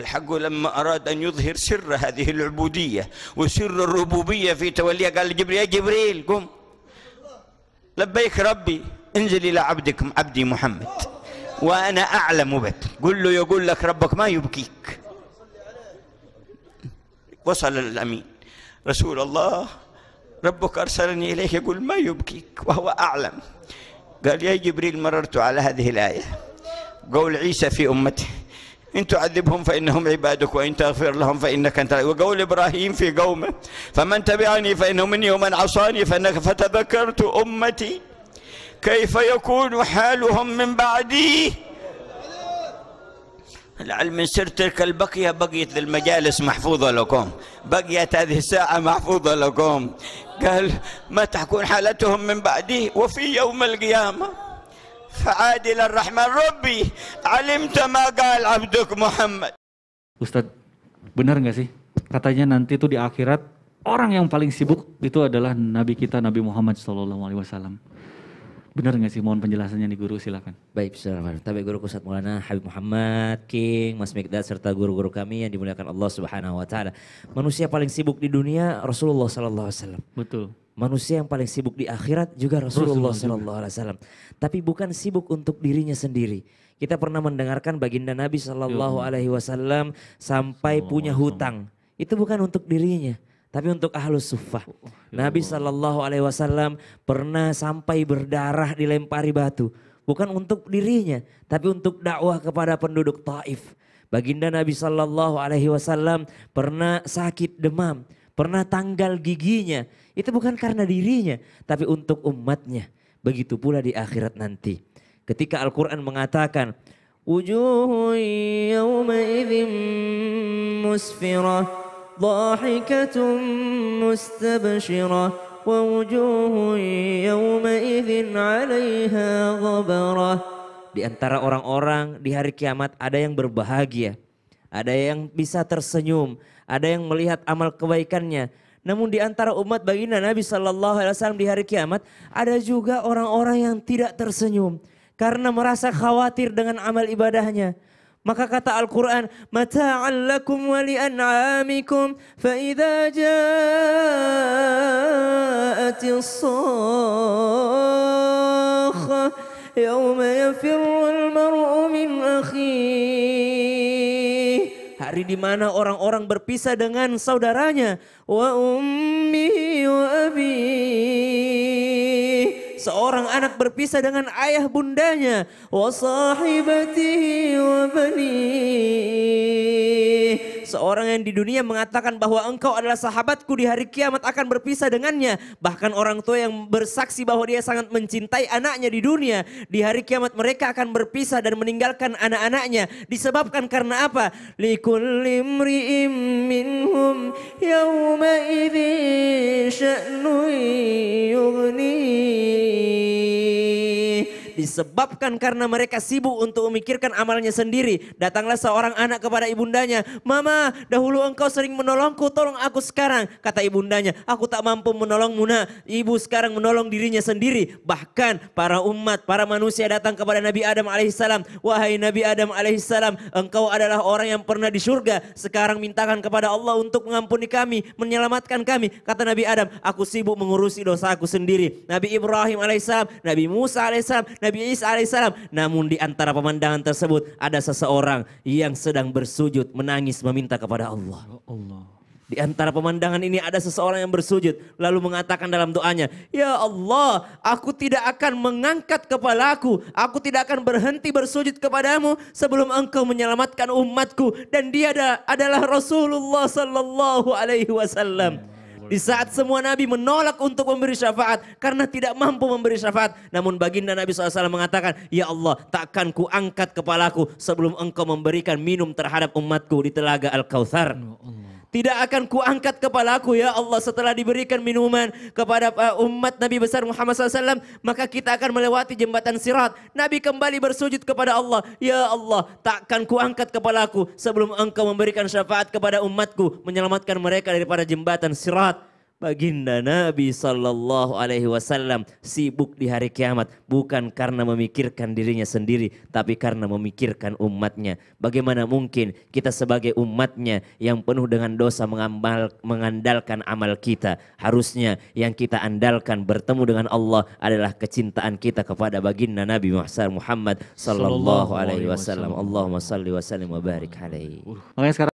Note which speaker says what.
Speaker 1: الحق لما أراد أن يظهر سر هذه العبودية وسر الربوبية في توليه قال لجبريل يا جبريل قم لبيك ربي انزل إلى عبدك عبدي محمد وأنا أعلم بك قل له يقول لك ربك ما يبكيك وصل الأمين رسول الله ربك أرسلني إليك يقول ما يبكيك وهو أعلم قال يا جبريل مررت على هذه الآية قول عيسى في أمته إن تعذبهم فإنهم عبادك وإن تغفر لهم فإنك أنت وقول إبراهيم في قومه فمن تبعني فإنه مني ومن عصاني فإنك فتذكرت أمتي كيف يكون حالهم من بعدي لعل من سر تلك البقية بقيت المجالس محفوظة لكم بقيت هذه الساعة محفوظة لكم قال ما تكون حالتهم من بعدي وفي يوم القيامة فعادل الرحمن ربي علمت ما قال عبدك محمد
Speaker 2: Ustaz, benar nggak sih? Katanya nanti tuh di akhirat orang yang paling sibuk itu adalah Nabi kita Nabi Muhammad Shallallahu Alaihi Wasallam. Benar nggak sih? Mohon penjelasannya nih Guru, silakan. Baik, silakan. Tapi Guru Ustaz Maulana Habib Muhammad King, Mas Mikdad serta guru-guru kami yang dimuliakan Allah Subhanahu Wa Taala. Manusia paling sibuk di dunia Rasulullah Sallallahu Alaihi Wasallam. Betul manusia yang paling sibuk di akhirat juga Rasulullah, Rasulullah Sallallahu Alaihi Wasallam. Tapi bukan sibuk untuk dirinya sendiri. Kita pernah mendengarkan baginda Nabi Sallallahu iya. Alaihi Wasallam sampai punya hutang. Itu bukan untuk dirinya, tapi untuk ahlus sufah. Oh, ya Nabi Shallallahu Alaihi Wasallam pernah sampai berdarah dilempari batu, bukan untuk dirinya, tapi untuk dakwah kepada penduduk Taif. Baginda Nabi Shallallahu Alaihi Wasallam pernah sakit demam, pernah tanggal giginya. Itu bukan karena dirinya, tapi untuk umatnya. Begitu pula di akhirat nanti. Ketika Al-Quran mengatakan, Di antara orang-orang di hari kiamat ada yang berbahagia, ada yang bisa tersenyum, ada yang melihat amal kebaikannya. Namun di antara umat baginda Nabi Shallallahu Alaihi Wasallam di hari kiamat ada juga orang-orang yang tidak tersenyum karena merasa khawatir dengan amal ibadahnya. Maka kata Al-Quran, Mata'an lakum anamikum li'an'amikum, fa'idha ja'atis sakha, yawma yafirru al-mar'u min akhihi. Hari di mana orang-orang berpisah dengan saudaranya. Wa ummi wa abi. Seorang anak berpisah dengan ayah bundanya. Wa sahibatihi wa banih seorang yang di dunia mengatakan bahwa engkau adalah sahabatku di hari kiamat akan berpisah dengannya. Bahkan orang tua yang bersaksi bahwa dia sangat mencintai anaknya di dunia. Di hari kiamat mereka akan berpisah dan meninggalkan anak-anaknya. Disebabkan karena apa? minhum yawma Disebabkan karena mereka sibuk untuk memikirkan amalnya sendiri, datanglah seorang anak kepada ibundanya, Mama, dahulu engkau sering menolongku, tolong aku sekarang. Kata ibundanya, aku tak mampu menolongmu nak. Ibu sekarang menolong dirinya sendiri. Bahkan para umat, para manusia datang kepada Nabi Adam alaihissalam. Wahai Nabi Adam alaihissalam, engkau adalah orang yang pernah di surga. Sekarang mintakan kepada Allah untuk mengampuni kami, menyelamatkan kami. Kata Nabi Adam, aku sibuk mengurusi dosaku sendiri. Nabi Ibrahim alaihissalam, Nabi Musa alaihissalam, Nabi Nabi Isa alaihissalam. Namun di antara pemandangan tersebut ada seseorang yang sedang bersujud menangis meminta kepada Allah. Ya Allah. Di antara pemandangan ini ada seseorang yang bersujud lalu mengatakan dalam doanya, "Ya Allah, aku tidak akan mengangkat kepalaku, aku tidak akan berhenti bersujud kepadamu sebelum Engkau menyelamatkan umatku dan dia adalah Rasulullah sallallahu alaihi wasallam." Ya di saat semua nabi menolak untuk memberi syafaat karena tidak mampu memberi syafaat. Namun baginda Nabi SAW mengatakan, Ya Allah takkan ku angkat kepalaku sebelum engkau memberikan minum terhadap umatku di telaga Al-Kauthar. Ya Allah. Tidak akan kuangkat kepalaku ya Allah setelah diberikan minuman kepada eh, umat Nabi besar Muhammad SAW. Maka kita akan melewati jembatan sirat. Nabi kembali bersujud kepada Allah. Ya Allah takkan kuangkat kepalaku sebelum engkau memberikan syafaat kepada umatku. Menyelamatkan mereka daripada jembatan sirat. Baginda Nabi Sallallahu Alaihi Wasallam sibuk di hari kiamat bukan karena memikirkan dirinya sendiri, tapi karena memikirkan umatnya. Bagaimana mungkin kita sebagai umatnya yang penuh dengan dosa mengambal, mengandalkan amal kita? Harusnya yang kita andalkan bertemu dengan Allah adalah kecintaan kita kepada baginda Nabi Muhammad Sallallahu Alaihi Wasallam. Allahumma salli wa sallim wa barik alaihi.
Speaker 1: Makanya sekarang